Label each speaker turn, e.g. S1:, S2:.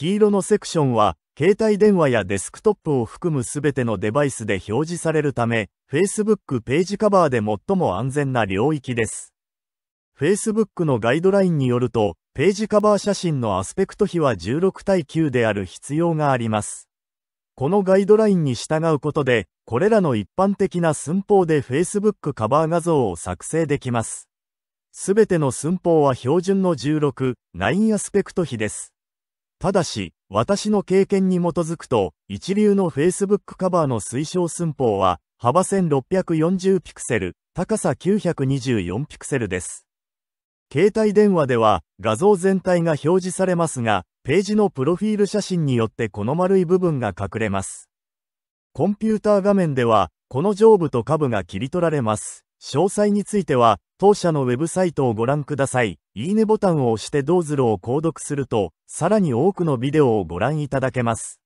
S1: 黄色のセクションは、携帯電話やデスクトップを含むすべてのデバイスで表示されるため、Facebook ページカバーで最も安全な領域です。Facebook のガイドラインによると、ページカバー写真のアスペクト比は16対9である必要があります。このガイドラインに従うことで、これらの一般的な寸法で Facebook カバー画像を作成できます。すべての寸法は標準の16、9アスペクト比です。ただし、私の経験に基づくと、一流の Facebook カバーの推奨寸法は、幅1640ピクセル、高さ924ピクセルです。携帯電話では、画像全体が表示されますが、ページのプロフィール写真によってこの丸い部分が隠れます。コンピューター画面では、この上部と下部が切り取られます。詳細については、当社のウェブサイトをご覧ください。いいねボタンを押してドーズルを購読すると、さらに多くのビデオをご覧いただけます。